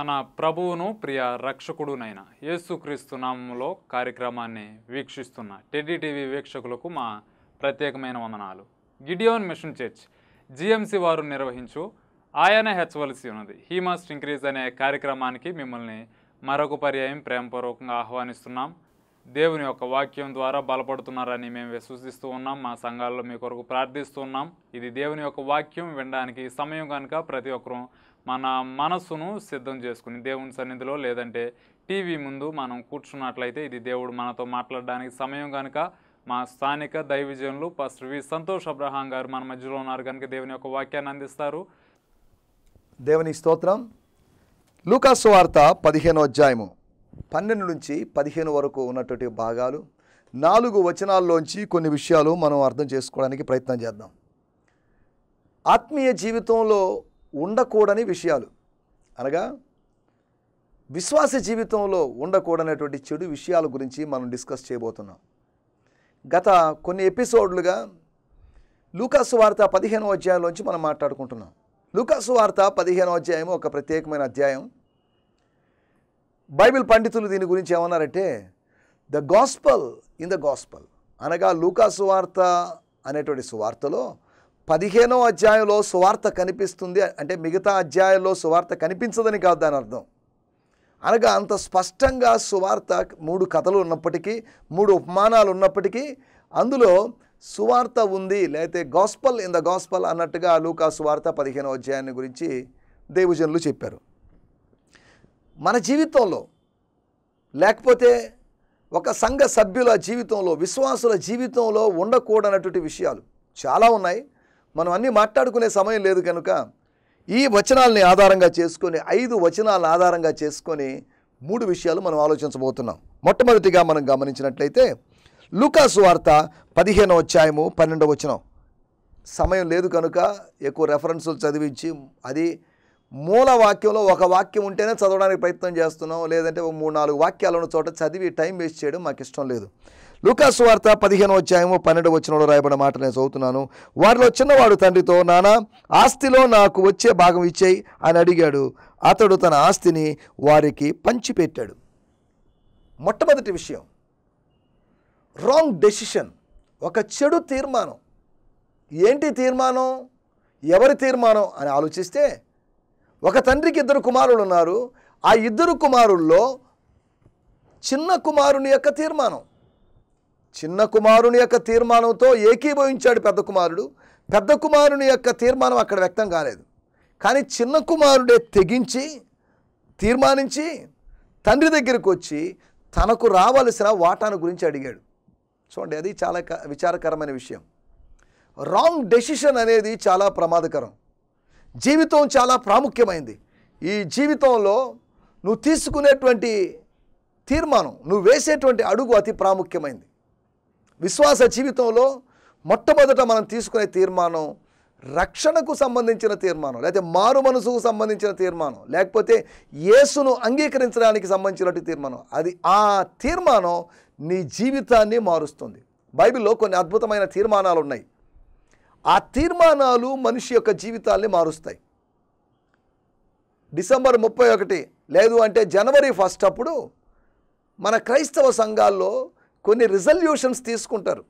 మన ప్రభువును ప్రియ రక్షకుడునైన యేసుక్రీస్తు నామంలో కార్యక్రమాన్ని వీక్షిస్తున్న టీడీటీవీ టీవీ వీక్షకులకు మా ప్రత్యేకమైన వందనాలు గిడియోన్ మిషన్ చర్చ్ జిఎంసి వారు నిర్వహించు ఆయన హెచ్చవలసి ఉన్నది హీ మస్ట్ ఇంక్రీజ్ అనే కార్యక్రమానికి మిమ్మల్ని మరొక పర్యాయం ప్రేమపూర్వకంగా ఆహ్వానిస్తున్నాం దేవుని యొక్క వాక్యం ద్వారా బలపడుతున్నారని మేము విశ్వసిస్తూ ఉన్నాం మా సంఘాల్లో మీ కొరకు ప్రార్థిస్తున్నాం ఇది దేవుని యొక్క వాక్యం వినడానికి సమయం కనుక ప్రతి ఒక్కరూ మన మనసును సిద్ధం చేసుకుని దేవుని సన్నిధిలో లేదంటే టీవీ ముందు మనం కూర్చున్నట్లయితే ఇది దేవుడు మనతో మాట్లాడడానికి సమయం కనుక మా స్థానిక దైవజనులు పాస్టర్ వి సంతోష్ అబ్రహాం గారు మన మధ్యలో ఉన్నారు కనుక దేవుని యొక్క వాక్యాన్ని అందిస్తారు దేవుని స్తోత్రం లూకాసు వార్త పదిహేను అధ్యాయము పన్నెండు నుంచి పదిహేను వరకు ఉన్నటువంటి భాగాలు నాలుగు వచనాల్లోంచి కొన్ని విషయాలు మనం అర్థం చేసుకోవడానికి ప్రయత్నం చేద్దాం ఆత్మీయ జీవితంలో ఉండకూడని విషయాలు అనగా విశ్వాస జీవితంలో ఉండకూడనటువంటి చెడు విషయాల గురించి మనం డిస్కస్ చేయబోతున్నాం గత కొన్ని ఎపిసోడ్లుగా లూకాసు వార్త పదిహేనో అధ్యాయంలోంచి మనం మాట్లాడుకుంటున్నాం లూకాసు వార్త పదిహేనో అధ్యాయం ఒక ప్రత్యేకమైన అధ్యాయం బైబిల్ పండితులు దీని గురించి ఏమన్నారంటే the gospel in the gospel అనగా లూకాసు వార్త అనేటువంటి సువార్తలో పదిహేనో అధ్యాయంలో సువార్త కనిపిస్తుంది అంటే మిగతా అధ్యాయంలో సువార్త కనిపించదని కాదు దాని అర్థం అనగా అంత స్పష్టంగా సువార్త మూడు కథలు ఉన్నప్పటికీ మూడు ఉపమానాలు ఉన్నప్పటికీ అందులో సువార్త ఉంది లేకపోతే గాస్పల్ ఇన్ ద గాస్పల్ అన్నట్టుగా లూకా సువార్త పదిహేనో అధ్యాయాన్ని గురించి దేవజనులు చెప్పారు మన జీవితంలో లేకపోతే ఒక సంఘ సభ్యుల జీవితంలో విశ్వాసుల జీవితంలో ఉండకూడనటువంటి విషయాలు చాలా ఉన్నాయి మనం అన్నీ మాట్లాడుకునే సమయం లేదు కనుక ఈ వచనాలని ఆధారంగా చేసుకొని ఐదు వచనాలను ఆధారంగా చేసుకొని మూడు విషయాలు మనం ఆలోచించబోతున్నాం మొట్టమొదటిగా మనం గమనించినట్లయితే లుకాస్ వార్త పదిహేనవ అధ్యాయము పన్నెండవ వచనం సమయం లేదు కనుక ఎక్కువ రెఫరెన్సులు చదివించి అది మూల వాక్యంలో ఒక వాక్యం ఉంటేనే చదవడానికి ప్రయత్నం చేస్తున్నాం లేదంటే ఒక మూడు నాలుగు వాక్యాలను చోట చదివి టైం వేస్ట్ చేయడం మాకు ఇష్టం లేదు లూకాసు వార్త పదిహేను అధ్యాయము పన్నెండు వచ్చినలో రాయబడిన మాట నేను చదువుతున్నాను వారిలో చిన్నవాడు తండ్రితో నానా ఆస్తిలో నాకు వచ్చే భాగం ఇచ్చేయి అని అడిగాడు అతడు తన ఆస్తిని వారికి పంచిపెట్టాడు మొట్టమొదటి విషయం రాంగ్ డెసిషన్ ఒక చెడు తీర్మానం ఏంటి తీర్మానం ఎవరి తీర్మానం అని ఆలోచిస్తే ఒక తండ్రికి ఇద్దరు కుమారులు ఉన్నారు ఆ ఇద్దరు కుమారుల్లో చిన్న కుమారుని యొక్క తీర్మానం చిన్న కుమారుని యొక్క తీర్మానంతో ఏకీభవించాడు పెద్ద కుమారుడు పెద్ద కుమారుని యొక్క తీర్మానం అక్కడ వ్యక్తం కాలేదు కానీ చిన్న కుమారుడే తెగించి తీర్మానించి తండ్రి దగ్గరికి వచ్చి తనకు రావలసిన వాటాను గురించి అడిగాడు చూడండి అది చాలా విచారకరమైన విషయం రాంగ్ డెసిషన్ అనేది చాలా ప్రమాదకరం జీవితం చాలా ప్రాముఖ్యమైంది ఈ జీవితంలో నువ్వు తీసుకునేటువంటి తీర్మానం నువ్వు వేసేటువంటి అడుగు అతి ప్రాముఖ్యమైంది విశ్వాస జీవితంలో మొట్టమొదట మనం తీసుకునే తీర్మానం రక్షణకు సంబంధించిన తీర్మానం లేకపోతే మారు మనసుకు సంబంధించిన తీర్మానం లేకపోతే యేసును అంగీకరించడానికి సంబంధించినటువంటి తీర్మానం అది ఆ తీర్మానం నీ జీవితాన్ని మారుస్తుంది బైబిల్లో కొన్ని అద్భుతమైన తీర్మానాలు ఉన్నాయి ఆ తీర్మానాలు మనిషి యొక్క జీవితాల్ని మారుస్తాయి డిసెంబర్ ముప్పై ఒకటి లేదు అంటే జనవరి ఫస్ట్ అప్పుడు మన క్రైస్తవ సంఘాల్లో కొన్ని రిజల్యూషన్స్ తీసుకుంటారు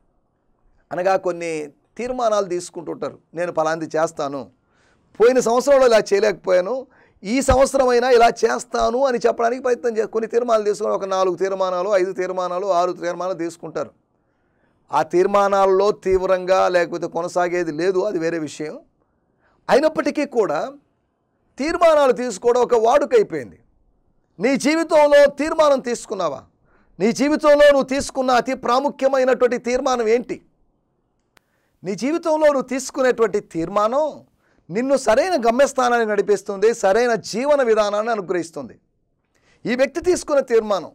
అనగా కొన్ని తీర్మానాలు తీసుకుంటుంటారు నేను ఫలాంది చేస్తాను పోయిన సంవత్సరంలో ఇలా చేయలేకపోయాను ఈ సంవత్సరమైనా ఇలా చేస్తాను అని చెప్పడానికి ప్రయత్నం చే కొన్ని తీర్మానాలు తీసుకుని ఒక నాలుగు తీర్మానాలు ఐదు తీర్మానాలు ఆరు తీర్మానాలు తీసుకుంటారు ఆ తీర్మానాల్లో తీవ్రంగా లేకపోతే కొనసాగేది లేదు అది వేరే విషయం అయినప్పటికీ కూడా తీర్మానాలు తీసుకోవడం ఒక వాడుకైపోయింది నీ జీవితంలో తీర్మానం తీసుకున్నావా నీ జీవితంలో నువ్వు తీసుకున్న అతి ప్రాముఖ్యమైనటువంటి తీర్మానం ఏంటి నీ జీవితంలో నువ్వు తీసుకునేటువంటి తీర్మానం నిన్ను సరైన గమ్యస్థానాన్ని నడిపిస్తుంది సరైన జీవన విధానాన్ని అనుగ్రహిస్తుంది ఈ వ్యక్తి తీసుకున్న తీర్మానం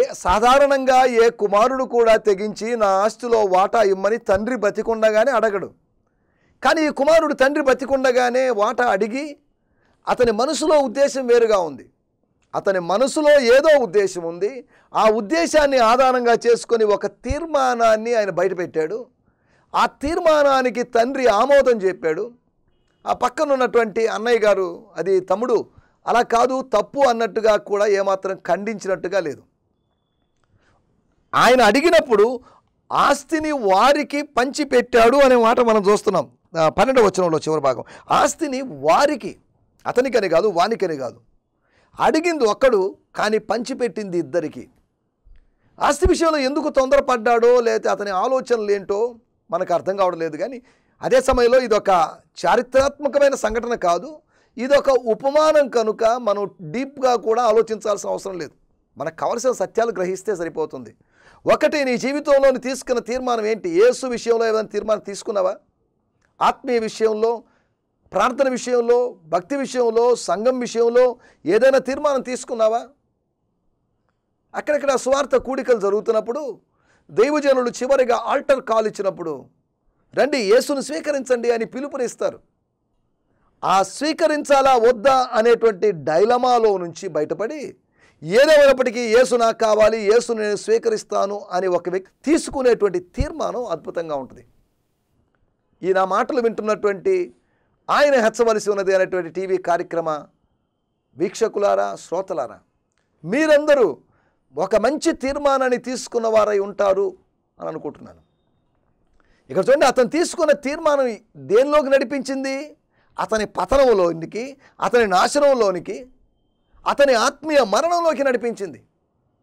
ఏ సాధారణంగా ఏ కుమారుడు కూడా తెగించి నా ఆస్తిలో వాటా ఇమ్మని తండ్రి బతికుండగానే అడగడు కానీ ఈ కుమారుడు తండ్రి బతికుండగానే వాటా అడిగి అతని మనసులో ఉద్దేశం వేరుగా ఉంది అతని మనసులో ఏదో ఉద్దేశం ఉంది ఆ ఉద్దేశాన్ని ఆధారంగా చేసుకొని ఒక తీర్మానాన్ని ఆయన బయటపెట్టాడు ఆ తీర్మానానికి తండ్రి ఆమోదం చెప్పాడు ఆ పక్కన ఉన్నటువంటి అన్నయ్య గారు అది తమ్ముడు అలా కాదు తప్పు అన్నట్టుగా కూడా ఏమాత్రం ఖండించినట్టుగా లేదు ఆయన అడిగినప్పుడు ఆస్తిని వారికి పంచిపెట్టాడు అనే మాట మనం చూస్తున్నాం పన్నెండవ వచనంలో చివరి భాగం ఆస్తిని వారికి అతనికని కాదు వానికని కాదు అడిగింది ఒక్కడు కానీ పంచిపెట్టింది ఇద్దరికి ఆస్తి విషయంలో ఎందుకు తొందరపడ్డాడో లేకపోతే అతని ఆలోచనలు ఏంటో మనకు అర్థం కావడం లేదు కానీ అదే సమయంలో ఇదొక చారిత్రాత్మకమైన సంఘటన కాదు ఇదొక ఉపమానం కనుక మనం డీప్గా కూడా ఆలోచించాల్సిన అవసరం లేదు మనకు కావలసిన సత్యాలు గ్రహిస్తే సరిపోతుంది ఒకటి నీ జీవితంలోని తీసుకున్న తీర్మానం ఏంటి ఏసు విషయంలో ఏదైనా తీర్మానం తీసుకున్నావా ఆత్మీయ విషయంలో ప్రార్థన విషయంలో భక్తి విషయంలో సంఘం విషయంలో ఏదైనా తీర్మానం తీసుకున్నావా అక్కడక్కడ స్వార్థ కూడికలు జరుగుతున్నప్పుడు దైవజనులు చివరిగా ఆల్టర్ కాల్ ఇచ్చినప్పుడు రండి యేసును స్వీకరించండి అని పిలుపునిస్తారు ఆ స్వీకరించాలా వద్దా అనేటువంటి డైలమాలో నుంచి బయటపడి ఏదేమైనప్పటికీ యేసు నాకు కావాలి యేసు నేను స్వీకరిస్తాను అని ఒక వ్యక్తి తీసుకునేటువంటి తీర్మానం అద్భుతంగా ఉంటుంది ఈ నా మాటలు వింటున్నటువంటి ఆయన హెచ్చవలసి ఉన్నది అనేటువంటి టీవీ కార్యక్రమ వీక్షకులారా శ్రోతలారా మీరందరూ ఒక మంచి తీర్మానాన్ని తీసుకున్న వారై ఉంటారు అని అనుకుంటున్నాను ఇక్కడ చూడండి అతను తీసుకున్న తీర్మానం దేనిలోకి నడిపించింది అతని పతనంలోనికి అతని నాశనంలోనికి అతని ఆత్మీయ మరణంలోకి నడిపించింది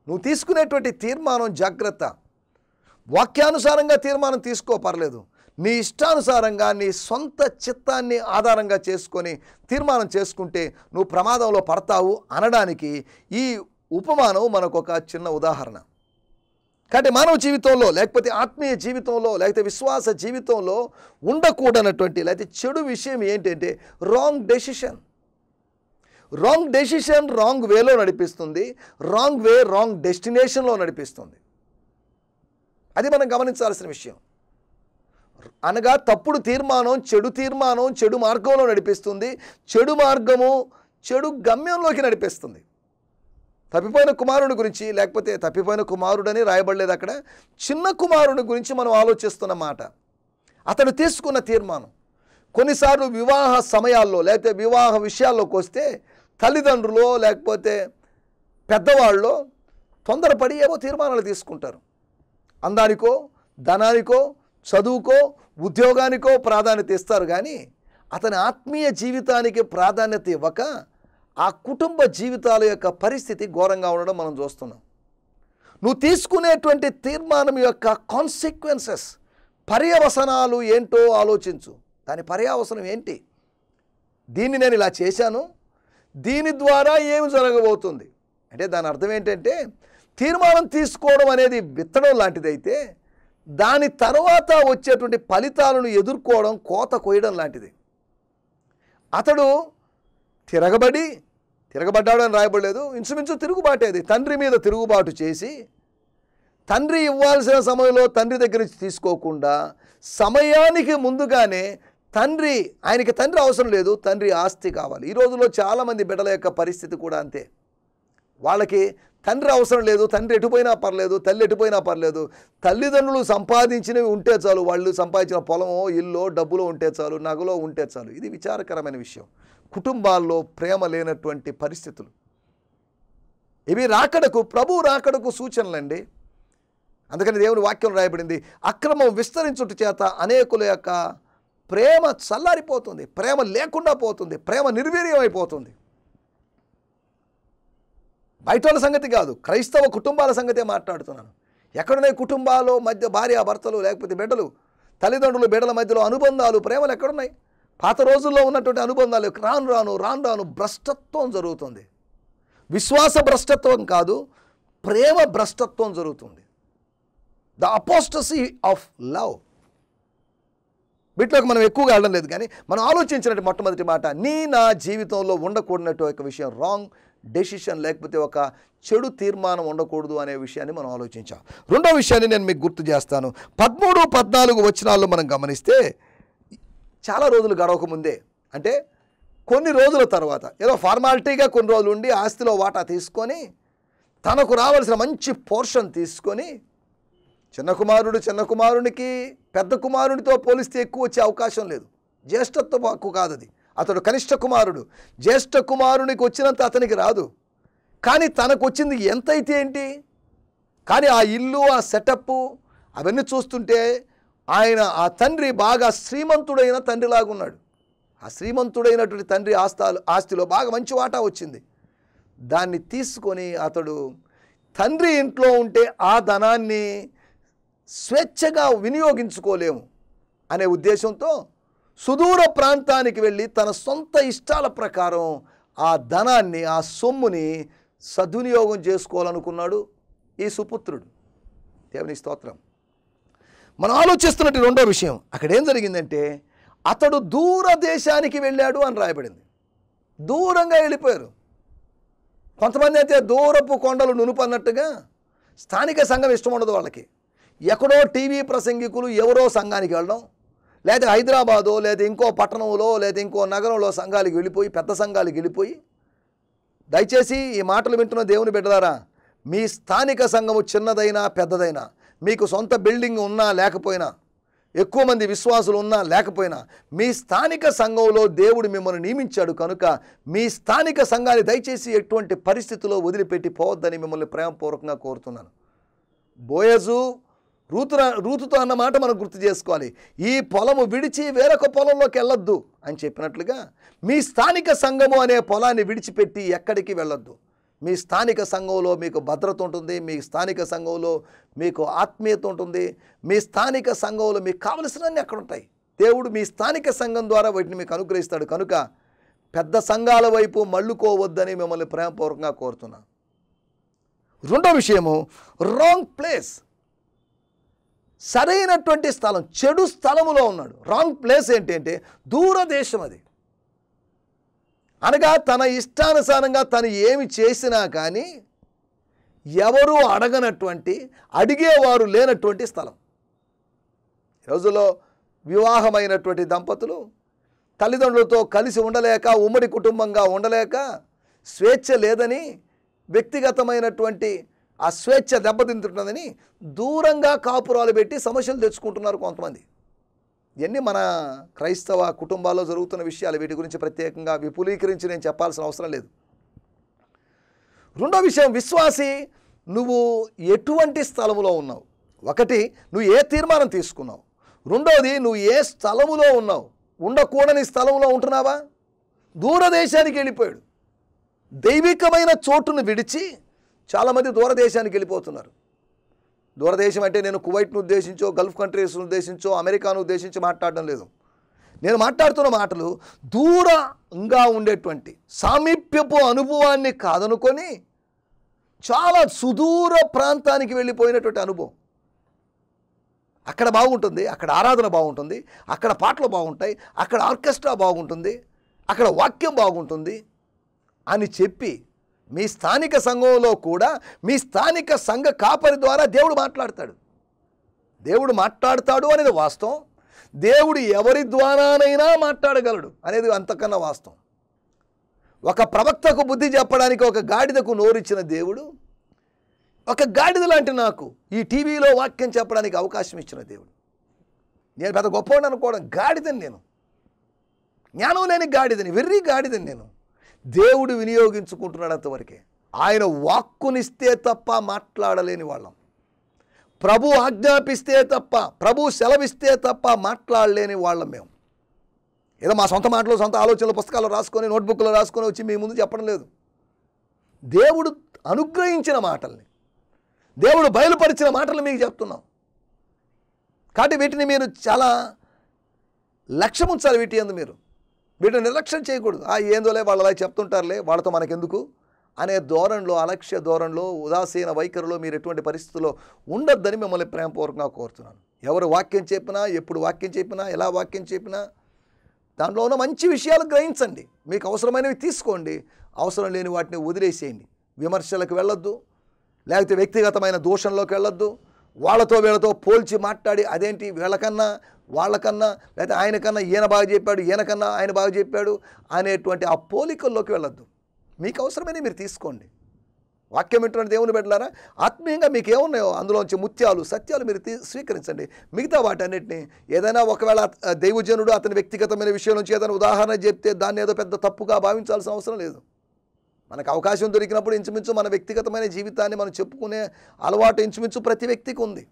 నువ్వు తీసుకునేటువంటి తీర్మానం జాగ్రత్త వాక్యానుసారంగా తీర్మానం తీసుకో పర్లేదు నీ ఇష్టానుసారంగా నీ సొంత చిత్తాన్ని ఆధారంగా చేసుకొని తీర్మానం చేసుకుంటే నువ్వు ప్రమాదంలో పడతావు అనడానికి ఈ ఉపమానం మనకు ఒక చిన్న ఉదాహరణ కాబట్టి మానవ జీవితంలో లేకపోతే ఆత్మీయ జీవితంలో లేకపోతే విశ్వాస జీవితంలో ఉండకూడనటువంటి లేకపోతే చెడు విషయం ఏంటంటే wrong decision wrong decision wrong వేలో నడిపిస్తుంది రాంగ్ వే రాంగ్ డెస్టినేషన్లో నడిపిస్తుంది అది మనం గమనించాల్సిన విషయం అనగా తప్పుడు తీర్మానం చెడు తీర్మానం చెడు మార్గంలో నడిపిస్తుంది చెడు మార్గము చెడు గమ్యంలోకి నడిపిస్తుంది తప్పిపోయిన కుమారుడి గురించి లేకపోతే తప్పిపోయిన కుమారుడని రాయబడలేదు అక్కడ చిన్న కుమారుడి గురించి మనం ఆలోచిస్తున్నమాట అతడు తీసుకున్న తీర్మానం కొన్నిసార్లు వివాహ సమయాల్లో లేకపోతే వివాహ విషయాల్లోకి వస్తే తల్లిదండ్రులు లేకపోతే పెద్దవాళ్ళు తొందరపడి ఏవో తీర్మానాలు తీసుకుంటారు అందానికో ధనానికో చదువుకో ఉద్యోగానికో ప్రాధాన్యత ఇస్తారు కానీ అతని ఆత్మీయ జీవితానికి ప్రాధాన్యత ఇవ్వక ఆ కుటుంబ జీవితాల యొక్క పరిస్థితి ఘోరంగా ఉండడం మనం చూస్తున్నాం నువ్వు తీసుకునేటువంటి తీర్మానం యొక్క కాన్సిక్వెన్సెస్ పర్యవసనాలు ఏంటో ఆలోచించు దాని పర్యవసనం ఏంటి దీన్ని నేను ఇలా చేశాను దీని ద్వారా ఏమి జరగబోతుంది అంటే దాని అర్థం ఏంటంటే తీర్మానం తీసుకోవడం అనేది విత్తడం లాంటిదైతే దాని తర్వాత వచ్చేటువంటి ఫలితాలను ఎదుర్కోవడం కోత కొయ్యడం లాంటిది అతడు తిరగబడి తిరగబడ్డాడని రాయబడలేదు ఇంచుమించు తిరుగుబాటేది తండ్రి మీద తిరుగుబాటు చేసి తండ్రి ఇవ్వాల్సిన సమయంలో తండ్రి దగ్గర నుంచి తీసుకోకుండా సమయానికి ముందుగానే తండ్రి ఆయనకి తండ్రి అవసరం లేదు తండ్రి ఆస్తి కావాలి ఈ రోజుల్లో చాలామంది బిడ్డల యొక్క పరిస్థితి కూడా అంతే వాళ్ళకి తండ్రి అవసరం లేదు తండ్రి ఎటుపోయినా పర్లేదు తల్లి ఎటుపోయినా పర్లేదు తల్లిదండ్రులు సంపాదించినవి ఉంటే చాలు వాళ్ళు సంపాదించిన పొలమో ఇల్లో డబ్బులో ఉంటే చాలు నగలో ఉంటే చాలు ఇది విచారకరమైన విషయం కుటుంబాల్లో ప్రేమ లేనటువంటి పరిస్థితులు ఇవి రాకడకు ప్రభు రాకడకు సూచనలండి అందుకని దేవుని వాక్యం రాయబడింది అక్రమం విస్తరించుట చేత అనేకుల యొక్క ప్రేమ చల్లారిపోతుంది ప్రేమ లేకుండా పోతుంది ప్రేమ నిర్వీర్యం అయిపోతుంది బయట వాళ్ళ సంగతి కాదు క్రైస్తవ కుటుంబాల సంగతే మాట్లాడుతున్నాను ఎక్కడున్నాయి కుటుంబాలు మధ్య భార్య భర్తలు లేకపోతే బిడ్డలు తల్లిదండ్రులు బిడ్డల మధ్యలో అనుబంధాలు ప్రేమలు ఎక్కడున్నాయి పాత రోజుల్లో ఉన్నటువంటి అనుబంధాలు రాను రాను రాను రాను భ్రష్టత్వం జరుగుతుంది విశ్వాస భ్రష్టత్వం కాదు ప్రేమ భ్రష్టత్వం జరుగుతుంది ద అపోస్టసీ ఆఫ్ లవ్ వీటిలోకి మనం ఎక్కువగా వెళ్ళడం లేదు కానీ మనం ఆలోచించినట్టు మొట్టమొదటి మాట నీ నా జీవితంలో ఉండకూడనట్టు ఒక విషయం రాంగ్ డెసిషన్ లేకపోతే ఒక చెడు తీర్మానం ఉండకూడదు అనే విషయాన్ని మనం ఆలోచించాం రెండో విషయాన్ని నేను మీకు గుర్తు చేస్తాను పదమూడు పద్నాలుగు వచనాల్లో మనం గమనిస్తే చాలా రోజులు గడవకముందే అంటే కొన్ని రోజుల తర్వాత ఏదో ఫార్మాలిటీగా కొన్ని రోజులు ఉండి ఆస్తిలో వాటా తీసుకొని తనకు రావాల్సిన మంచి పోర్షన్ తీసుకొని చిన్న కుమారుడు చిన్న కుమారునికి పెద్ద కుమారునితో పోలిస్తే ఎక్కువ వచ్చే అవకాశం లేదు జ్యేష్ఠత్వ హక్కు కాదు అది అతడు కనిష్ట కుమారుడు జ్యేష్ఠ కుమారునికి వచ్చినంత అతనికి రాదు కానీ తనకు వచ్చింది ఎంత అయితే ఏంటి కానీ ఆ ఇల్లు ఆ సెటప్ అవన్నీ చూస్తుంటే ఆయన ఆ తండ్రి బాగా శ్రీమంతుడైన తండ్రిలాగా ఉన్నాడు ఆ శ్రీమంతుడైనటువంటి తండ్రి ఆస్తాలు ఆస్తిలో బాగా మంచి వాటా వచ్చింది దాన్ని తీసుకొని అతడు తండ్రి ఇంట్లో ఉంటే ఆ ధనాన్ని స్వేచ్ఛగా వినియోగించుకోలేము అనే ఉద్దేశంతో సుదూర ప్రాంతానికి వెళ్ళి తన సొంత ఇష్టాల ప్రకారం ఆ ధనాన్ని ఆ సొమ్ముని సద్వినియోగం చేసుకోవాలనుకున్నాడు ఈ సుపుత్రుడు దేవుని స్తోత్రం మనం ఆలోచిస్తున్నట్టు రెండో విషయం అక్కడ ఏం జరిగిందంటే అతడు దూర దేశానికి వెళ్ళాడు అని రాయబడింది దూరంగా వెళ్ళిపోయారు కొంతమంది అయితే దూరపు కొండలు నునుపు అన్నట్టుగా స్థానిక సంఘం ఇష్టం ఉండదు వాళ్ళకి ఎక్కడో టీవీ ప్రసంగికులు ఎవరో సంఘానికి వెళ్ళడం లేదా హైదరాబాదో లేదా ఇంకో పట్టణంలో లేదా ఇంకో నగరంలో సంఘాలకు వెళ్ళిపోయి పెద్ద సంఘాలకు వెళ్ళిపోయి దయచేసి ఈ మాటలు వింటున్న దేవుని బిడ్డదారా మీ స్థానిక సంఘము చిన్నదైనా పెద్దదైనా మీకు సొంత బిల్డింగ్ ఉన్నా లేకపోయినా ఎక్కువ మంది విశ్వాసులు ఉన్నా లేకపోయినా మీ స్థానిక సంఘంలో దేవుడు మిమ్మల్ని నియమించాడు కనుక మీ స్థానిక సంఘాన్ని దయచేసి ఎటువంటి పరిస్థితిలో వదిలిపెట్టి పోవద్దని మిమ్మల్ని ప్రేమపూర్వకంగా కోరుతున్నాను బోయజు రూతు రూతుతో అన్న మాట మనం గుర్తు చేసుకోవాలి ఈ పొలము విడిచి వేరొక పొలంలోకి వెళ్ళొద్దు అని చెప్పినట్లుగా మీ స్థానిక సంఘము అనే పొలాన్ని విడిచిపెట్టి ఎక్కడికి వెళ్ళొద్దు మీ స్థానిక సంఘంలో మీకు భద్రత ఉంటుంది మీ స్థానిక సంఘంలో మీకు ఆత్మీయత ఉంటుంది మీ స్థానిక సంఘంలో మీకు కావలసినవన్నీ అక్కడ ఉంటాయి దేవుడు మీ స్థానిక సంఘం ద్వారా వాటిని మీకు అనుగ్రహిస్తాడు కనుక పెద్ద సంఘాల వైపు మళ్ళుకోవద్దని మిమ్మల్ని ప్రేమపూర్వకంగా కోరుతున్నాను రెండో విషయము రాంగ్ ప్లేస్ సరైనటువంటి స్థలం చెడు స్థలములో ఉన్నాడు రాంగ్ ప్లేస్ ఏంటంటే దూరదేశం అది అనగా తన ఇష్టానుసారంగా తను ఏమి చేసినా కానీ ఎవరు అడగనటువంటి అడిగేవారు లేనటువంటి స్థలం రోజులో వివాహమైనటువంటి దంపతులు తల్లిదండ్రులతో కలిసి ఉండలేక ఉమ్మడి కుటుంబంగా ఉండలేక స్వేచ్ఛ లేదని వ్యక్తిగతమైనటువంటి ఆ స్వేచ్ఛ దెబ్బతింటున్నదని దూరంగా కాపురాలు పెట్టి సమస్యలు తెచ్చుకుంటున్నారు కొంతమంది ఇవన్నీ మన క్రైస్తవ కుటుంబాల్లో జరుగుతున్న విషయాలు వీటి గురించి ప్రత్యేకంగా విపులీకరించి నేను చెప్పాల్సిన అవసరం లేదు రెండో విషయం విశ్వాసి నువ్వు ఎటువంటి స్థలములో ఉన్నావు ఒకటి నువ్వు ఏ తీర్మానం తీసుకున్నావు రెండోది నువ్వు ఏ స్థలములో ఉన్నావు ఉండకూడని స్థలంలో ఉంటున్నావా దూరదేశానికి వెళ్ళిపోయాడు దైవికమైన చోటును విడిచి చాలామంది దూరదేశానికి వెళ్ళిపోతున్నారు దూరదేశం అంటే నేను కువైట్ను ఉద్దేశించో గల్ఫ్ కంట్రీస్ను ఉద్దేశించో అమెరికాను ఉద్దేశించి మాట్లాడడం లేదు నేను మాట్లాడుతున్న మాటలు దూరంగా ఉండేటువంటి సామీప్యపు అనుభవాన్ని కాదనుకొని చాలా సుదూర ప్రాంతానికి వెళ్ళిపోయినటువంటి అనుభవం అక్కడ బాగుంటుంది అక్కడ ఆరాధన బాగుంటుంది అక్కడ పాటలు బాగుంటాయి అక్కడ ఆర్కెస్ట్రా బాగుంటుంది అక్కడ వాక్యం బాగుంటుంది అని చెప్పి మీ స్థానిక సంఘంలో కూడా మీ స్థానిక సంఘ కాపరి ద్వారా దేవుడు మాట్లాడతాడు దేవుడు మాట్లాడతాడు అనేది వాస్తవం దేవుడు ఎవరి ద్వారానైనా మాట్లాడగలడు అనేది అంతకన్నా వాస్తవం ఒక ప్రవక్తకు బుద్ధి చెప్పడానికి ఒక గాడిదకు నోరిచ్చిన దేవుడు ఒక గాడిద లాంటి నాకు ఈ టీవీలో వాక్యం చెప్పడానికి అవకాశం ఇచ్చిన దేవుడు నేను పెద్ద గొప్పవాడు అనుకోవడం గాడిదని నేను జ్ఞానం లేని గాడిదని వెర్రి గాడిదని నేను దేవుడు వినియోగించుకుంటున్నాడంతవరకే ఆయన వాక్కునిస్తే తప్ప మాట్లాడలేని వాళ్ళం ప్రభు ఆజ్ఞాపిస్తే తప్ప ప్రభు సెలవిస్తే తప్ప మాట్లాడలేని వాళ్ళం మేము ఏదో మా సొంత మాటలు సొంత ఆలోచనలు పుస్తకాలు రాసుకొని నోట్బుక్లో రాసుకొని వచ్చి మీ ముందు చెప్పడం లేదు దేవుడు అనుగ్రహించిన మాటల్ని దేవుడు బయలుపరిచిన మాటలు మీకు చెప్తున్నాం కాబట్టి వీటిని మీరు చాలా లక్ష్యం ఉంచాలి వీటి అందు మీరు వీటిని నిర్లక్ష్యం చేయకూడదు ఆ ఏందోలే వాళ్ళు అలా చెప్తుంటారులే వాళ్ళతో మనకెందుకు అనే ధోరణిలో అలక్ష్య ధోరణిలో ఉదాసీన వైఖరిలో మీరు ఎటువంటి పరిస్థితుల్లో ఉండొద్దని మిమ్మల్ని ప్రేమపూర్వకంగా కోరుతున్నాను ఎవరు వాక్యం చెప్పినా ఎప్పుడు వాక్యం చెప్పినా ఎలా వాక్యం చెప్పినా దాంట్లో ఉన్న మంచి విషయాలు గ్రహించండి మీకు అవసరమైనవి తీసుకోండి అవసరం లేని వాటిని వదిలేసేయండి విమర్శలకు వెళ్ళొద్దు లేకపోతే వ్యక్తిగతమైన దోషంలోకి వెళ్ళొద్దు వాళ్ళతో వీళ్ళతో పోల్చి మాట్లాడి అదేంటి వీళ్ళకన్నా వాళ్ళకన్నా లేదా ఆయనకన్నా ఈయన బాగా చెప్పాడు ఈయనకన్నా ఆయన బాగా చెప్పాడు అనేటువంటి ఆ పోలికల్లోకి వెళ్ళొద్దు మీకు అవసరమైనా మీరు తీసుకోండి వాక్యం వింటున్న దేవుని పెట్టలారా ఆత్మీయంగా మీకు ఏమున్నాయో అందులోంచి ముత్యాలు సత్యాలు మీరు స్వీకరించండి మిగతా వాటన్నిటిని ఏదైనా ఒకవేళ దైవజనుడు అతని వ్యక్తిగతమైన విషయం నుంచి ఏదైనా ఉదాహరణ చెప్తే దాన్ని ఏదో పెద్ద తప్పుగా భావించాల్సిన అవసరం లేదు మనకు అవకాశం దొరికినప్పుడు ఇంచుమించు మన వ్యక్తిగతమైన జీవితాన్ని మనం చెప్పుకునే అలవాటు ఇంచుమించు ప్రతి వ్యక్తికి ఉంది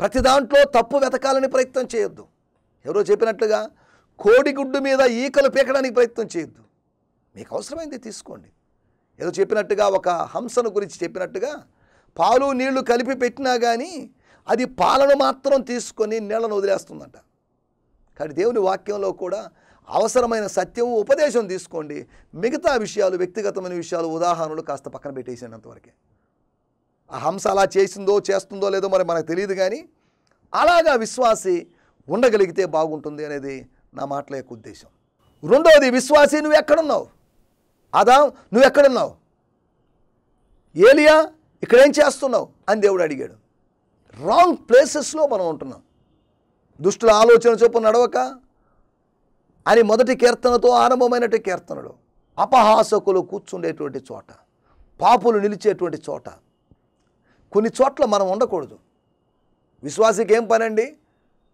ప్రతి దాంట్లో తప్పు వెతకాలని ప్రయత్నం చేయొద్దు ఎవరో చెప్పినట్లుగా కోడిగుడ్డు మీద ఈకలు పీకడానికి ప్రయత్నం చేయొద్దు మీకు అవసరమైంది తీసుకోండి ఏదో చెప్పినట్టుగా ఒక హంసను గురించి చెప్పినట్టుగా పాలు నీళ్లు కలిపి పెట్టినా కానీ అది పాలను మాత్రం తీసుకొని నీళ్ళను వదిలేస్తుందంట కానీ దేవుని వాక్యంలో కూడా అవసరమైన సత్యము ఉపదేశం తీసుకోండి మిగతా విషయాలు వ్యక్తిగతమైన విషయాలు ఉదాహరణలు కాస్త పక్కన పెట్టేసినంతవరకే ఆ హంస అలా చేసిందో చేస్తుందో లేదో మరి మనకు తెలియదు కానీ అలాగా విశ్వాసి ఉండగలిగితే బాగుంటుంది అనేది నా మాటల యొక్క ఉద్దేశం రెండవది విశ్వాసి నువ్వు ఎక్కడున్నావు అదా నువ్వు ఎక్కడున్నావు ఏలియా ఇక్కడేం చేస్తున్నావు అని దేవుడు అడిగాడు రాంగ్ ప్లేసెస్లో మనం ఉంటున్నాం దుష్టుల ఆలోచన చొప్పున నడవక అని మొదటి కీర్తనతో ఆరంభమైనటి కీర్తనలు అపహాసకులు కూర్చుండేటువంటి చోట పాపులు నిలిచేటువంటి చోట కొన్ని చోట్ల మనం ఉండకూడదు విశ్వాసికి ఏం పనండి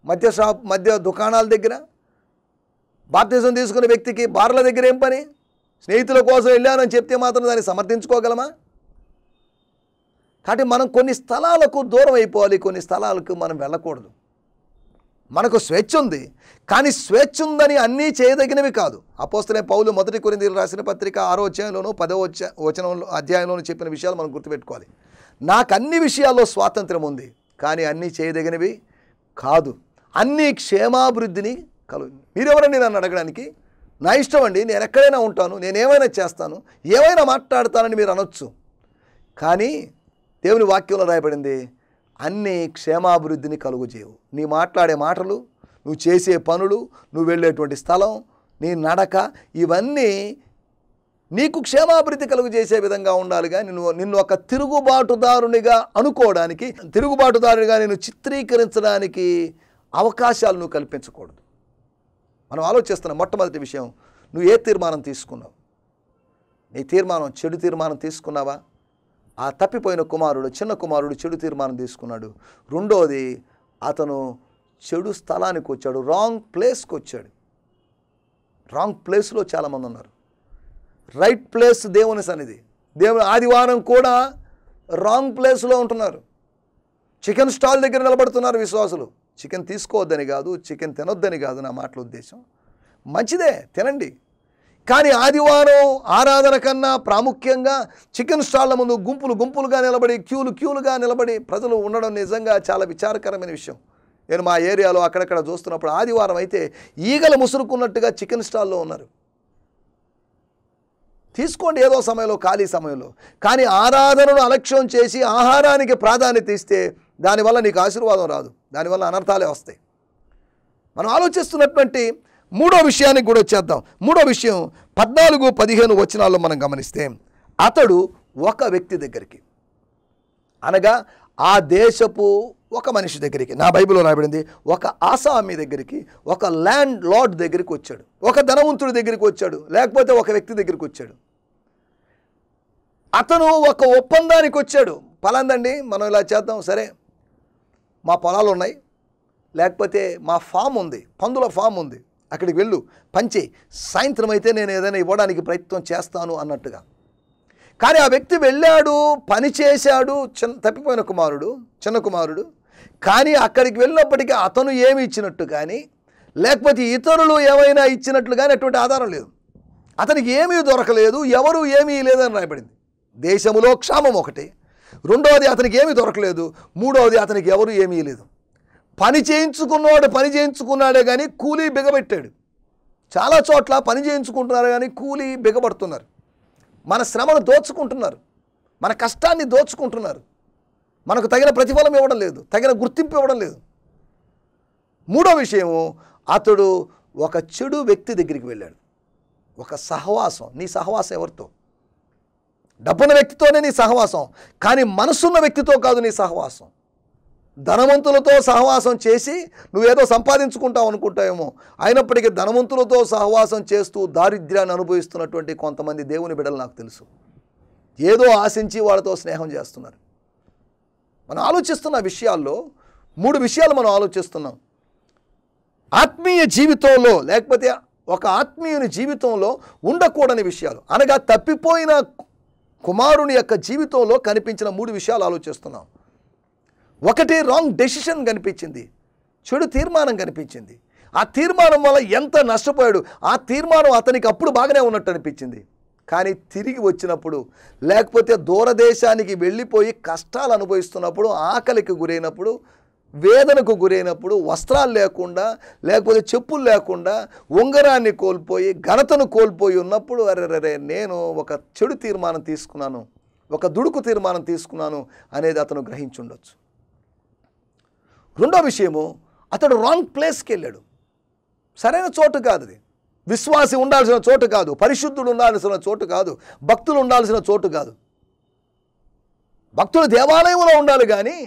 మద్య షాప్ మద్య దుకాణాల దగ్గర బాప్తిజం తీసుకున్న వ్యక్తికి బార్ల దగ్గర ఏం పని స్నేహితుల కోసం వెళ్ళానని చెప్తే మాత్రం దాన్ని సమర్థించుకోగలమా కాబట్టి మనం కొన్ని స్థలాలకు దూరం అయిపోవాలి కొన్ని స్థలాలకు మనం వెళ్ళకూడదు మనకు స్వేచ్ఛ ఉంది కానీ స్వేచ్ఛ ఉందని అన్నీ చేయదగినవి కాదు అపోస్తలే పౌలు మొదటి కొరింది రాసిన పత్రిక ఆరో అధ్యాయంలోనూ పదో వచనంలో అధ్యాయంలోనూ చెప్పిన విషయాలు మనం గుర్తుపెట్టుకోవాలి నాకు అన్ని విషయాల్లో స్వాతంత్రం ఉంది కానీ అన్నీ చేయదగినవి కాదు అన్ని క్షేమాభివృద్ధిని కలు మీరెవరండి నన్ను అడగడానికి నా ఇష్టం అండి నేను ఎక్కడైనా ఉంటాను నేను చేస్తాను ఏమైనా మాట్లాడతానని మీరు అనొచ్చు కానీ దేవుని వాక్యంలో రాయబడింది అన్ని క్షేమాభివృద్ధిని కలుగుచేయవు నీ మాట్లాడే మాటలు నువ్వు చేసే పనులు నువ్వు వెళ్ళేటువంటి స్థలం నీ నడక ఇవన్నీ నీకు క్షేమాభివృద్ధి కలుగు చేసే విధంగా ఉండాలి కానీ నువ్వు నిన్ను ఒక తిరుగుబాటుదారునిగా అనుకోవడానికి తిరుగుబాటుదారునిగా నేను చిత్రీకరించడానికి అవకాశాలు నువ్వు కల్పించకూడదు మనం ఆలోచిస్తున్న మొట్టమొదటి విషయం నువ్వు ఏ తీర్మానం తీసుకున్నావు నీ తీర్మానం చెడు తీర్మానం తీసుకున్నావా ఆ తప్పిపోయిన కుమారుడు చిన్న కుమారుడు చెడు తీర్మానం తీసుకున్నాడు రెండోది అతను చెడు స్థలానికి వచ్చాడు రాంగ్ ప్లేస్కి వచ్చాడు రాంగ్ ప్లేస్లో చాలామంది ఉన్నారు రైట్ ప్లేస్ దేవుని సన్నిధి దేవుని ఆదివారం కూడా రాంగ్ ప్లేస్లో ఉంటున్నారు చికెన్ స్టాల్ దగ్గర నిలబడుతున్నారు విశ్వాసులు చికెన్ తీసుకోవద్దని కాదు చికెన్ తినొద్దని కాదు నా మాటల ఉద్దేశం మంచిదే తినండి కానీ ఆదివారం ఆరాధన కన్నా ప్రాముఖ్యంగా చికెన్ స్టాళ్ల ముందు గుంపులు గుంపులుగా నిలబడి క్యూలు క్యూలుగా నిలబడి ప్రజలు ఉండడం నిజంగా చాలా విచారకరమైన విషయం నేను మా ఏరియాలో అక్కడక్కడ చూస్తున్నప్పుడు ఆదివారం అయితే ఈగలు ముసురుకున్నట్టుగా చికెన్ స్టాల్లో ఉన్నారు తీసుకోండి ఏదో సమయంలో ఖాళీ సమయంలో కానీ ఆరాధనను అలక్ష్యం చేసి ఆహారానికి ప్రాధాన్యత ఇస్తే దానివల్ల నీకు ఆశీర్వాదం రాదు దానివల్ల అనర్థాలే వస్తాయి మనం ఆలోచిస్తున్నటువంటి మూడో విషయానికి కూడా వచ్చేద్దాం మూడో విషయం పద్నాలుగు పదిహేను వచనాల్లో మనం గమనిస్తే అతడు ఒక వ్యక్తి దగ్గరికి అనగా ఆ దేశపు ఒక మనిషి దగ్గరికి నా బైబిల్లో రాబడింది ఒక ఆసామి దగ్గరికి ఒక ల్యాండ్ లార్డ్ దగ్గరికి వచ్చాడు ఒక ధనవంతుడి దగ్గరికి వచ్చాడు లేకపోతే ఒక వ్యక్తి దగ్గరికి వచ్చాడు అతను ఒక ఒప్పందానికి వచ్చాడు పలాందండి మనం ఇలా చేద్దాం సరే మా పొలాలు ఉన్నాయి లేకపోతే మా ఫామ్ ఉంది పందుల ఫామ్ ఉంది అక్కడికి వెళ్ళు పంచే సాయంత్రం అయితే నేను ఏదైనా ఇవ్వడానికి ప్రయత్నం చేస్తాను అన్నట్టుగా కానీ ఆ వ్యక్తి వెళ్ళాడు పని చేశాడు చిన్న తప్పిపోయిన కుమారుడు చిన్న కుమారుడు కానీ అక్కడికి వెళ్ళినప్పటికీ అతను ఏమి ఇచ్చినట్టు కానీ లేకపోతే ఇతరులు ఏమైనా ఇచ్చినట్లు కానీ అటువంటి ఆధారం లేదు అతనికి ఏమీ దొరకలేదు ఎవరు ఏమీ లేదని రాయబడింది దేశంలో క్షామం ఒకటి రెండవది అతనికి ఏమీ దొరకలేదు మూడవది అతనికి ఎవరు ఏమీ లేదు పని చేయించుకున్నవాడు పని చేయించుకున్నాడే కానీ కూలీ బిగబెట్టాడు చాలా చోట్ల పని చేయించుకుంటున్నారు కానీ కూలీ బిగబడుతున్నారు మన శ్రమను దోచుకుంటున్నారు మన కష్టాన్ని దోచుకుంటున్నారు మనకు తగిన ప్రతిఫలం ఇవ్వడం లేదు తగిన గుర్తింపు ఇవ్వడం లేదు మూడో విషయము అతడు ఒక చెడు వ్యక్తి దగ్గరికి వెళ్ళాడు ఒక సహవాసం నీ సహవాసం ఎవరితో డబ్బున్న వ్యక్తితోనే నీ సహవాసం కానీ మనసున్న వ్యక్తితో కాదు నీ సహవాసం ధనవంతులతో సహవాసం చేసి నువ్వేదో సంపాదించుకుంటావు అనుకుంటావేమో అయినప్పటికీ ధనవంతులతో సహవాసం చేస్తూ దారిద్ర్యాన్ని అనుభవిస్తున్నటువంటి కొంతమంది దేవుని బిడలు నాకు తెలుసు ఏదో ఆశించి వాళ్ళతో స్నేహం చేస్తున్నారు మనం ఆలోచిస్తున్న విషయాల్లో మూడు విషయాలు మనం ఆలోచిస్తున్నాం ఆత్మీయ జీవితంలో లేకపోతే ఒక ఆత్మీయుని జీవితంలో ఉండకూడని విషయాలు అనగా తప్పిపోయిన కుమారుని యొక్క జీవితంలో కనిపించిన మూడు విషయాలు ఆలోచిస్తున్నాం ఒకటి రాంగ్ డెసిషన్ కనిపించింది చెడు తీర్మానం కనిపించింది ఆ తీర్మానం వల్ల ఎంత నష్టపోయాడు ఆ తీర్మానం అతనికి అప్పుడు బాగానే ఉన్నట్టు అనిపించింది కానీ తిరిగి వచ్చినప్పుడు లేకపోతే దూరదేశానికి వెళ్ళిపోయి కష్టాలు అనుభవిస్తున్నప్పుడు ఆకలికి గురైనప్పుడు వేదనకు గురైనప్పుడు వస్త్రాలు లేకుండా లేకపోతే చెప్పులు లేకుండా ఉంగరాన్ని కోల్పోయి ఘనతను కోల్పోయి ఉన్నప్పుడు అరే నేను ఒక చెడు తీర్మానం తీసుకున్నాను ఒక దుడుకు తీర్మానం తీసుకున్నాను అనేది అతను గ్రహించుండొచ్చు రెండో విషయము అతడు రాంగ్ ప్లేస్కి వెళ్ళాడు సరైన చోటు కాదు అది విశ్వాసి ఉండాల్సిన చోటు కాదు పరిశుద్ధుడు ఉండాల్సిన చోటు కాదు భక్తులు ఉండాల్సిన చోటు కాదు భక్తులు దేవాలయంలో ఉండాలి కానీ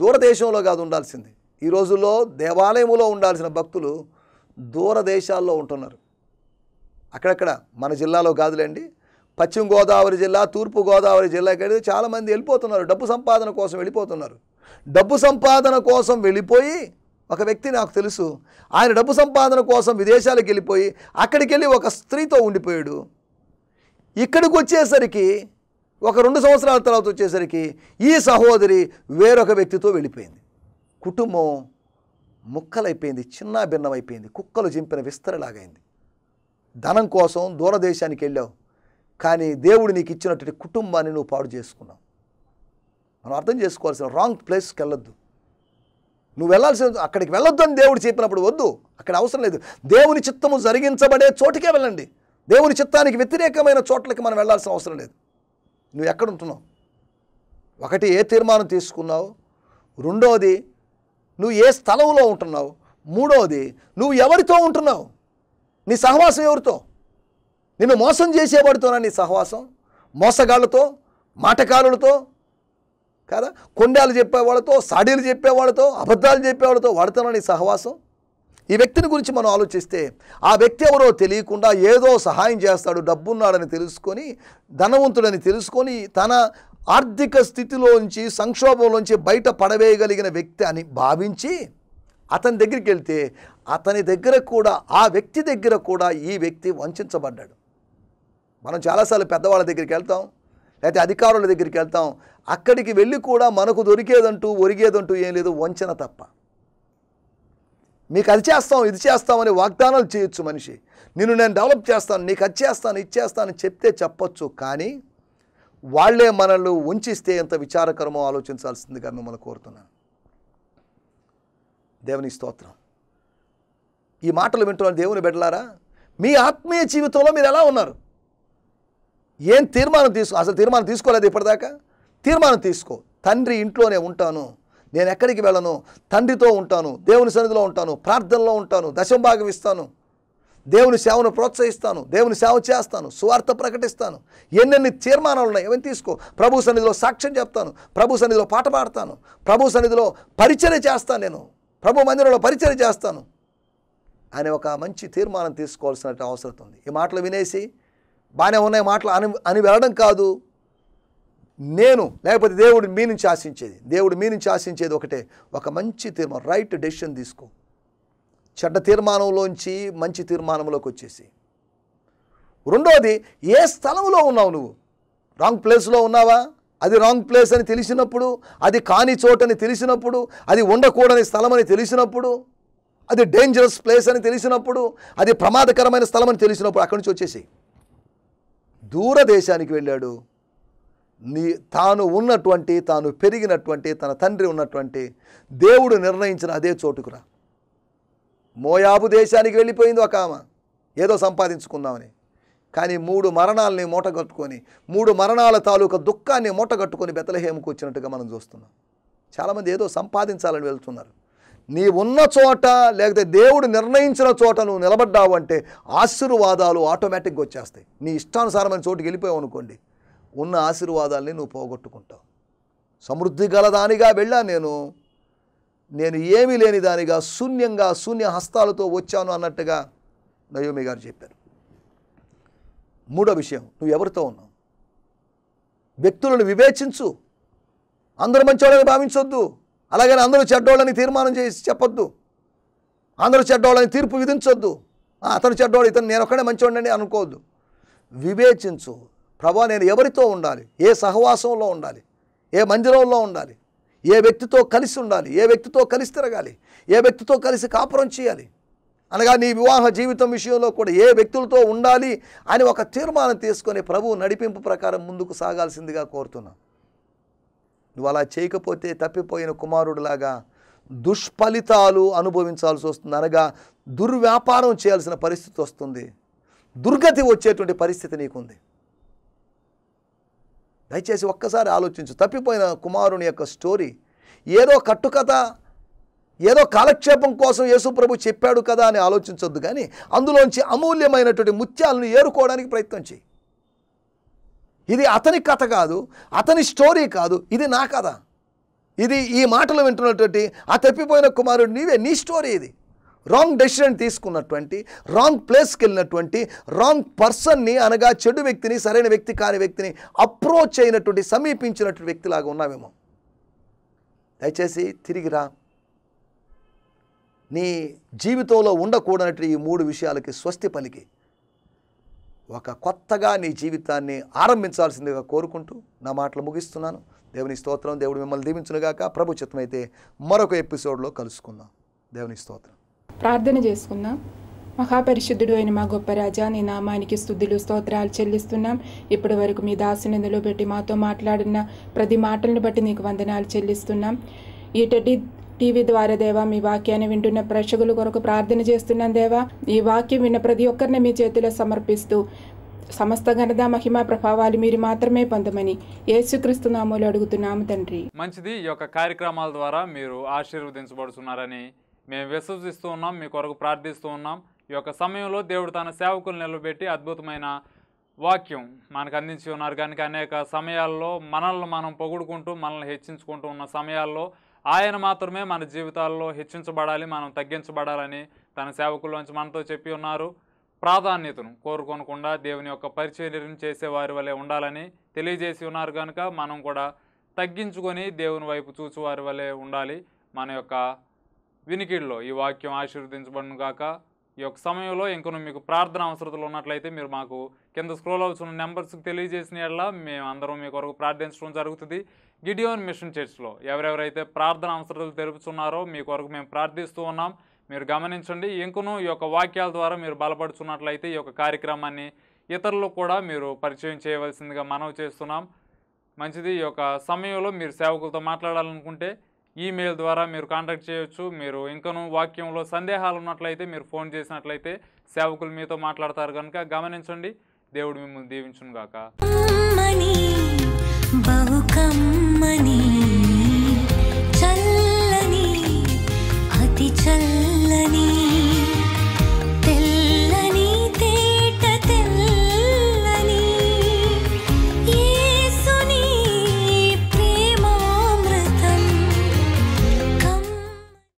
దూరదేశంలో కాదు ఉండాల్సింది ఈ రోజుల్లో దేవాలయంలో ఉండాల్సిన భక్తులు దూరదేశాల్లో ఉంటున్నారు అక్కడక్కడ మన జిల్లాలో కాదులేండి పశ్చిమ గోదావరి జిల్లా తూర్పు గోదావరి జిల్లాకి చాలామంది వెళ్ళిపోతున్నారు డబ్బు సంపాదన కోసం వెళ్ళిపోతున్నారు డబ్బు సంపాదన కోసం వెళ్ళిపోయి ఒక వ్యక్తి నాకు తెలుసు ఆయన డబ్బు సంపాదన కోసం విదేశాలకు వెళ్ళిపోయి అక్కడికి వెళ్ళి ఒక స్త్రీతో ఉండిపోయాడు ఇక్కడికి వచ్చేసరికి ఒక రెండు సంవత్సరాల తర్వాత వచ్చేసరికి ఈ సహోదరి వేరొక వ్యక్తితో వెళ్ళిపోయింది కుటుంబం ముక్కలైపోయింది చిన్న భిన్నమైపోయింది కుక్కలు చింపిన విస్తరలాగైంది ధనం కోసం దూరదేశానికి వెళ్ళావు కానీ దేవుడు నీకు ఇచ్చినటువంటి కుటుంబాన్ని నువ్వు పాడు చేసుకున్నావు మనం అర్థం చేసుకోవాల్సిన రాంగ్ ప్లేస్కి వెళ్ళొద్దు నువ్వు వెళ్ళాల్సిన అక్కడికి వెళ్ళొద్దు అని దేవుడు చెప్పినప్పుడు వద్దు అక్కడ అవసరం లేదు దేవుని చిత్తము జరిగించబడే చోటికే వెళ్ళండి దేవుని చిత్తానికి వ్యతిరేకమైన చోట్లకి మనం వెళ్ళాల్సిన అవసరం లేదు నువ్వు ఎక్కడ ఉంటున్నావు ఒకటి ఏ తీర్మానం తీసుకున్నావు రెండోది నువ్వు ఏ స్థలంలో ఉంటున్నావు మూడోది నువ్వు ఎవరితో ఉంటున్నావు నీ సహవాసం ఎవరితో నిన్ను మోసం చేసేవాడితోనా నీ సహవాసం మోసగాళ్ళతో మాటకారులతో కదా కొండాలు చెప్పేవాళ్ళతో సాడీలు చెప్పేవాళ్ళతో అబద్ధాలు చెప్పేవాళ్ళతో వాడతానని సహవాసం ఈ వ్యక్తిని గురించి మనం ఆలోచిస్తే ఆ వ్యక్తి ఎవరో తెలియకుండా ఏదో సహాయం చేస్తాడు డబ్బున్నాడని తెలుసుకొని ధనవంతుడని తెలుసుకొని తన ఆర్థిక స్థితిలోంచి సంక్షోభంలోంచి బయట పడవేయగలిగిన వ్యక్తి అని భావించి అతని దగ్గరికి వెళ్తే అతని దగ్గర కూడా ఆ వ్యక్తి దగ్గర కూడా ఈ వ్యక్తి వంచబడ్డాడు మనం చాలాసార్లు పెద్దవాళ్ళ దగ్గరికి వెళ్తాం లేకపోతే అధికారుల దగ్గరికి వెళ్తాం అక్కడికి వెళ్ళి కూడా మనకు దొరికేదంటూ ఒరిగేదంటూ ఏం లేదు వంచన తప్ప మీకు అది చేస్తాం ఇది చేస్తామని వాగ్దానాలు చేయొచ్చు మనిషి నిన్ను నేను డెవలప్ చేస్తాను నీకు అది చేస్తాను ఇది చేస్తాను చెప్తే చెప్పొచ్చు కానీ వాళ్లే మనల్ని ఉంచిస్తే ఎంత విచారకరమో ఆలోచించాల్సిందిగా మిమ్మల్ని కోరుతున్నాను దేవుని స్తోత్రం ఈ మాటలు వింటున్న దేవుని బిడ్డలారా మీ ఆత్మీయ జీవితంలో మీరు ఎలా ఉన్నారు ఏం తీర్మానం తీసుకో అసలు తీర్మానం తీసుకోలేదు ఇప్పటిదాకా తీర్మానం తీసుకో తండ్రి ఇంట్లోనే ఉంటాను నేను ఎక్కడికి వెళ్ళను తండ్రితో ఉంటాను దేవుని సన్నిధిలో ఉంటాను ప్రార్థనలో ఉంటాను దశం ఇస్తాను దేవుని సేవను ప్రోత్సహిస్తాను దేవుని సేవ చేస్తాను సువార్త ప్రకటిస్తాను ఎన్నెన్ని తీర్మానాలు ఉన్నాయి ఏమైనా తీసుకో ప్రభు సన్నిధిలో సాక్ష్యం చెప్తాను ప్రభు సన్నిధిలో పాట పాడతాను ప్రభు సన్నిధిలో పరిచయం చేస్తాను నేను ప్రభు మందిరంలో పరిచయం చేస్తాను అనే ఒక మంచి తీర్మానం తీసుకోవాల్సిన అవసరం ఉంది ఈ మాటలు వినేసి బాగానే ఉన్నాయి మాటలు అని అని వెళ్ళడం కాదు నేను లేకపోతే దేవుడు మీ నుంచి ఆశించేది దేవుడు మీ నుంచి ఆశించేది ఒకటే ఒక మంచి తీర్మానం రైట్ డెసిషన్ తీసుకో చెడ్డ తీర్మానంలోంచి మంచి తీర్మానంలోకి వచ్చేసి రెండోది ఏ స్థలంలో ఉన్నావు నువ్వు రాంగ్ ప్లేస్లో ఉన్నావా అది రాంగ్ ప్లేస్ అని తెలిసినప్పుడు అది కాని చోటని తెలిసినప్పుడు అది ఉండకూడని స్థలం అని తెలిసినప్పుడు అది డేంజరస్ ప్లేస్ అని తెలిసినప్పుడు అది ప్రమాదకరమైన స్థలం అని తెలిసినప్పుడు అక్కడి నుంచి వచ్చేసి దూరదేశానికి వెళ్ళాడు నీ తాను ఉన్నటువంటి తాను పెరిగినటువంటి తన తండ్రి ఉన్నటువంటి దేవుడు నిర్ణయించిన అదే చోటుకురా మోయాబు దేశానికి వెళ్ళిపోయింది ఒక ఆమె ఏదో సంపాదించుకుందామని కానీ మూడు మరణాలని మూటగట్టుకొని మూడు మరణాల తాలూకా దుఃఖాన్ని మూటగట్టుకొని బెతలహేముకు వచ్చినట్టుగా మనం చూస్తున్నాం చాలామంది ఏదో సంపాదించాలని వెళ్తున్నారు నీ ఉన్న చోట లేకపోతే దేవుడు నిర్ణయించిన చోట నువ్వు నిలబడ్డావు అంటే ఆశీర్వాదాలు ఆటోమేటిక్గా వచ్చేస్తాయి నీ ఇష్టానుసారమైన చోటుకి వెళ్ళిపోయావు అనుకోండి ఉన్న ఆశీర్వాదాలని నువ్వు పోగొట్టుకుంటావు సమృద్ధి గలదానిగా వెళ్ళా నేను నేను ఏమీ లేని దానిగా శూన్యంగా శూన్య హస్తాలతో వచ్చాను అన్నట్టుగా నయోమి గారు చెప్పారు మూడో విషయం నువ్వు ఎవరితో ఉన్నావు వ్యక్తులను వివేచించు అందరూ మంచోడని భావించొద్దు అలాగని అందరూ చెడ్డోళ్ళని తీర్మానం చేసి చెప్పొద్దు అందరూ చెడ్డోళ్ళని తీర్పు విధించొద్దు అతను చెడ్డోడు ఇతను నేను ఒక్కడే మంచివాడిని అనుకోవద్దు వివేచించు ప్రభా నేను ఎవరితో ఉండాలి ఏ సహవాసంలో ఉండాలి ఏ మందిరంలో ఉండాలి ఏ వ్యక్తితో కలిసి ఉండాలి ఏ వ్యక్తితో కలిసి తిరగాలి ఏ వ్యక్తితో కలిసి కాపురం చేయాలి అనగా నీ వివాహ జీవితం విషయంలో కూడా ఏ వ్యక్తులతో ఉండాలి అని ఒక తీర్మానం తీసుకొని ప్రభువు నడిపింపు ప్రకారం ముందుకు సాగాల్సిందిగా కోరుతున్నాను నువ్వు అలా చేయకపోతే తప్పిపోయిన కుమారుడులాగా దుష్ఫలితాలు అనుభవించాల్సి వస్తుంది అనగా దుర్వ్యాపారం చేయాల్సిన పరిస్థితి వస్తుంది దుర్గతి వచ్చేటువంటి పరిస్థితి నీకుంది దయచేసి ఒక్కసారి ఆలోచించు తప్పిపోయిన కుమారుని యొక్క స్టోరీ ఏదో కట్టుకథ ఏదో కాలక్షేపం కోసం యేసుప్రభు చెప్పాడు కదా అని ఆలోచించొద్దు కానీ అందులోంచి అమూల్యమైనటువంటి ముత్యాలను ఏరుకోవడానికి ప్రయత్నం చేయి ఇది అతని కథ కాదు అతని స్టోరీ కాదు ఇది నా కథ ఇది ఈ మాటలు వింటున్నటువంటి ఆ తప్పిపోయిన కుమారుడు నీవే నీ స్టోరీ ఇది రాంగ్ డెసిషన్ తీసుకున్నటువంటి రాంగ్ ప్లేస్కి వెళ్ళినటువంటి రాంగ్ పర్సన్ని అనగా చెడు వ్యక్తిని సరైన వ్యక్తి కాని వ్యక్తిని అప్రోచ్ అయినటువంటి సమీపించినటువంటి వ్యక్తిలాగా ఉన్నావేమో దయచేసి తిరిగిరా నీ జీవితంలో ఉండకూడనటువంటి ఈ మూడు విషయాలకి స్వస్తి పలికి ఒక కొత్తగా నీ జీవితాన్ని ఆరంభించాల్సిందిగా కోరుకుంటూ నా మాటలు ముగిస్తున్నాను దేవుని స్తోత్రం దేవుడు మిమ్మల్ని దీవించునుగాక ప్రభు చిత్తమైతే మరొక ఎపిసోడ్లో కలుసుకుందాం దేవుని స్తోత్రం ప్రార్థన చేసుకుందాం మహాపరిశుద్ధుడు అయిన మా గొప్ప రాజా నీ నామానికి స్థుతులు స్తోత్రాలు చెల్లిస్తున్నాం ఇప్పటి వరకు మీ దాసినందులో పెట్టి మాతో మాట్లాడిన ప్రతి మాటలను బట్టి నీకు వందనాలు చెల్లిస్తున్నాం ఈటటి టీవీ ద్వారా దేవా మీ వాక్యాన్ని వింటున్న ప్రేక్షకుల కొరకు ప్రార్థన చేస్తున్నాను దేవా ఈ వాక్యం విన్న ప్రతి ఒక్కరిని మీ చేతిలో సమర్పిస్తూ సమస్త ఘనత మహిమ ప్రభావాలు మీరు మాత్రమే పొందమని యేసుక్రీస్తు నామూలు అడుగుతున్నాము తండ్రి మంచిది ఈ యొక్క కార్యక్రమాల ద్వారా మీరు ఆశీర్వదించబడుతున్నారని మేము విశ్వసిస్తూ ఉన్నాం మీ కొరకు ప్రార్థిస్తూ ఉన్నాం ఈ యొక్క సమయంలో దేవుడు తన సేవకులు నిలబెట్టి అద్భుతమైన వాక్యం మనకు అందించి ఉన్నారు కనుక అనేక సమయాల్లో మనల్ని మనం పొగుడుకుంటూ మనల్ని హెచ్చించుకుంటూ ఉన్న సమయాల్లో ఆయన మాత్రమే మన జీవితాల్లో హెచ్చించబడాలి మనం తగ్గించబడాలని తన సేవకుల్లోంచి మనతో చెప్పి ఉన్నారు ప్రాధాన్యతను కోరుకోనకుండా దేవుని యొక్క పరిచర్యం చేసేవారి వలె ఉండాలని తెలియజేసి ఉన్నారు కనుక మనం కూడా తగ్గించుకొని దేవుని వైపు చూచువారి వలె ఉండాలి మన యొక్క వినికిడిలో ఈ వాక్యం ఆశీర్వదించబడును కాక ఈ యొక్క సమయంలో ఇంకొన్ని మీకు ప్రార్థన అవసరతలు ఉన్నట్లయితే మీరు మాకు కింద స్క్రోల్ అవుతున్న నెంబర్స్కి తెలియజేసిన ఎలా మేము అందరం మీ కొరకు ప్రార్థించడం జరుగుతుంది గిడియోన్ మిషన్ చర్చ్లో ఎవరెవరైతే ప్రార్థన అవసరాలు తెలుపుతున్నారో మీ కొరకు మేము ప్రార్థిస్తూ ఉన్నాం మీరు గమనించండి ఇంకొను ఈ యొక్క వాక్యాల ద్వారా మీరు బలపడుతున్నట్లయితే ఈ యొక్క కార్యక్రమాన్ని ఇతరులకు కూడా మీరు పరిచయం చేయవలసిందిగా మనవి చేస్తున్నాం మంచిది ఈ యొక్క సమయంలో మీరు సేవకులతో మాట్లాడాలనుకుంటే ఈమెయిల్ ద్వారా మీరు కాంటాక్ట్ చేయొచ్చు మీరు ఇంకనూ వాక్యంలో సందేహాలు ఉన్నట్లయితే మీరు ఫోన్ చేసినట్లయితే సేవకులు మీతో మాట్లాడతారు కనుక గమనించండి దేవుడు మిమ్మల్ని దీవించును గాక చల్లని అతి చల్లని